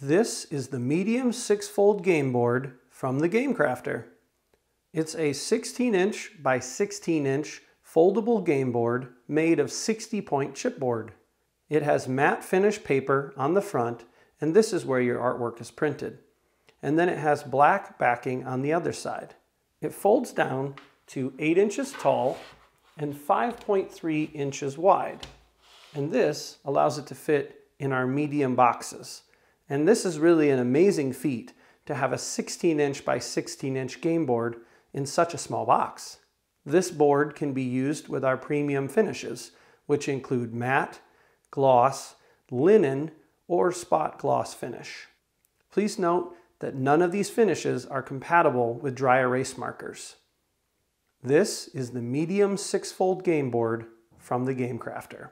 This is the medium six-fold game board from the Game Crafter. It's a 16-inch by 16-inch foldable game board made of 60-point chipboard. It has matte finish paper on the front, and this is where your artwork is printed. And then it has black backing on the other side. It folds down to 8 inches tall and 5.3 inches wide. And this allows it to fit in our medium boxes. And this is really an amazing feat to have a 16 inch by 16 inch game board in such a small box. This board can be used with our premium finishes, which include matte, gloss, linen, or spot gloss finish. Please note that none of these finishes are compatible with dry erase markers. This is the medium six-fold game board from the Game Crafter.